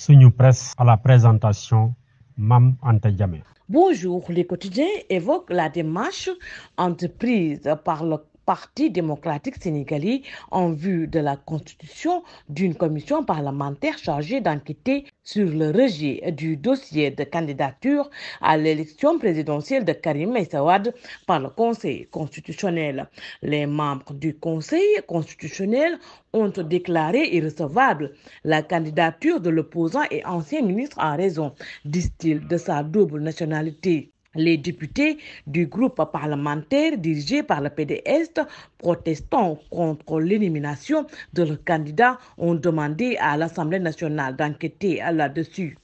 Suis-nous Presse à la présentation Mam Djamé. Bonjour, les quotidiens évoquent la démarche entreprise par le Parti démocratique sénégalais en vue de la constitution d'une commission parlementaire chargée d'enquêter sur le rejet du dossier de candidature à l'élection présidentielle de Karim Esawad par le Conseil constitutionnel. Les membres du Conseil constitutionnel ont déclaré irrecevable la candidature de l'opposant et ancien ministre en raison, disent-ils, de sa double nationalité. Les députés du groupe parlementaire dirigé par le PDS protestant contre l'élimination de leur candidat ont demandé à l'Assemblée nationale d'enquêter là-dessus.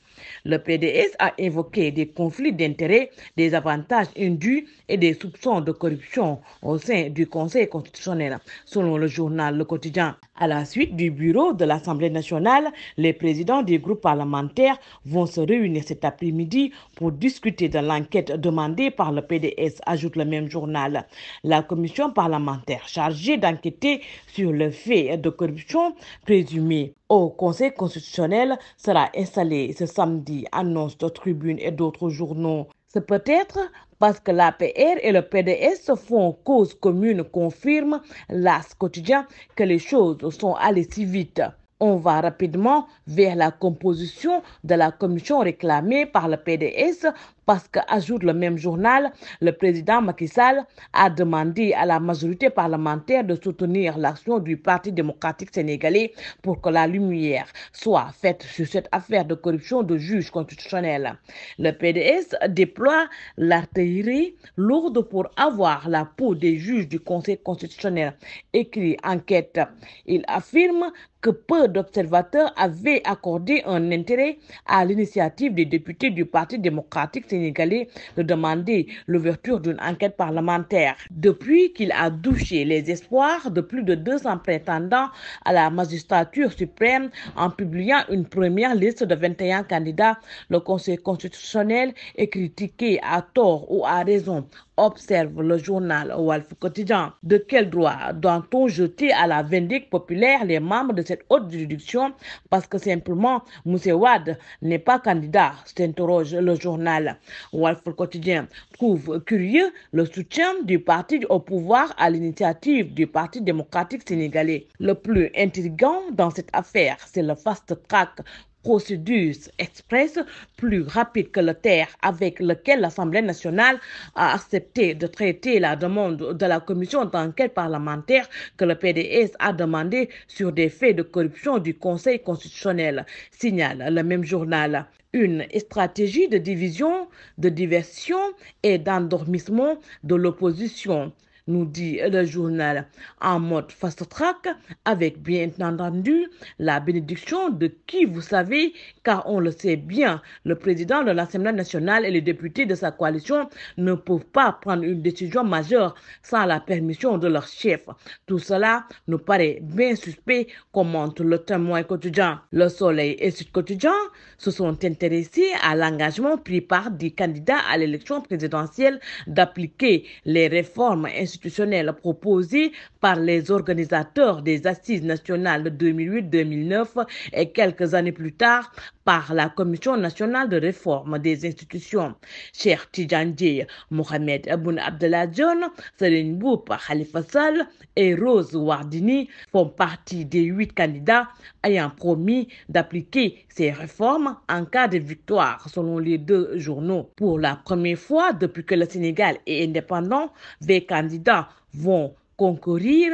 Le PDS a évoqué des conflits d'intérêts, des avantages induits et des soupçons de corruption au sein du Conseil constitutionnel, selon le journal Le Quotidien. À la suite du bureau de l'Assemblée nationale, les présidents des groupes parlementaires vont se réunir cet après-midi pour discuter de l'enquête demandée par le PDS, ajoute le même journal. La commission parlementaire chargée d'enquêter sur le fait de corruption présumée au Conseil constitutionnel sera installé ce samedi, annonce de Tribune et d'autres journaux. C'est peut-être parce que l'APR et le PDS font cause commune, confirme l'AS quotidien que les choses sont allées si vite. On va rapidement vers la composition de la commission réclamée par le PDS parce ajoute le même journal, le président Macky Sall a demandé à la majorité parlementaire de soutenir l'action du Parti démocratique sénégalais pour que la lumière soit faite sur cette affaire de corruption de juges constitutionnels. Le PDS déploie l'artillerie lourde pour avoir la peau des juges du Conseil constitutionnel, écrit enquête. Il affirme que peu d'observateurs avaient accordé un intérêt à l'initiative des députés du Parti démocratique sénégalais de demander l'ouverture d'une enquête parlementaire. Depuis qu'il a douché les espoirs de plus de 200 prétendants à la magistrature suprême en publiant une première liste de 21 candidats, le Conseil constitutionnel est critiqué à tort ou à raison observe le journal Wolf Quotidien. De quel droit doit-on jeter à la vindicte populaire les membres de cette haute juridiction parce que simplement Moussé Wad n'est pas candidat, s'interroge le journal. Wolf Quotidien trouve curieux le soutien du parti au pouvoir à l'initiative du Parti démocratique sénégalais. Le plus intrigant dans cette affaire, c'est le fast-track Procédure express plus rapide que le terre avec lequel l'Assemblée nationale a accepté de traiter la demande de la commission d'enquête parlementaire que le PDS a demandé sur des faits de corruption du Conseil constitutionnel, signale le même journal une stratégie de division, de diversion et d'endormissement de l'opposition nous dit le journal en mode fast track avec bien entendu la bénédiction de qui vous savez car on le sait bien, le président de l'Assemblée nationale et les députés de sa coalition ne peuvent pas prendre une décision majeure sans la permission de leur chef. Tout cela nous paraît bien suspect, commente le témoin quotidien. Le Soleil et Sud Quotidien se sont intéressés à l'engagement pris par des candidats à l'élection présidentielle d'appliquer les réformes institutionnelles constitutionnelle proposée par les organisateurs des Assises nationales de 2008-2009 et quelques années plus tard par la Commission nationale de réforme des institutions. Cher Tidjandji, Mohamed Aboun Abdelajon, Serine Boup, Khalifa Sall et Rose Wardini font partie des huit candidats ayant promis d'appliquer ces réformes en cas de victoire, selon les deux journaux. Pour la première fois depuis que le Sénégal est indépendant, des candidats vont concourir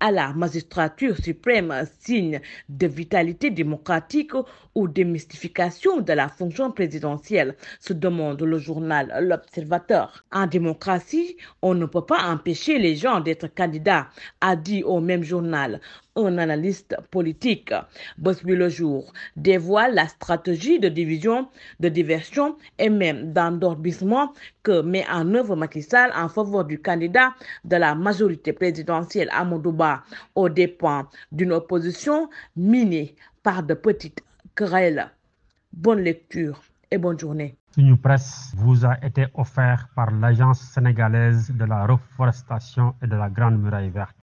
à la magistrature suprême, signe de vitalité démocratique ou de mystification de la fonction présidentielle, se demande le journal L'Observateur. En démocratie, on ne peut pas empêcher les gens d'être candidats, a dit au même journal un analyste politique. Bosby Le Jour dévoile la stratégie de division, de diversion et même d'endorbissement que met en œuvre Macky Sall en faveur du candidat de la majorité présidentielle à Modouba au dépens d'une opposition minée par de petites querelles. Bonne lecture et bonne journée. Une presse vous a été offerte par l'Agence sénégalaise de la reforestation et de la Grande Muraille Verte.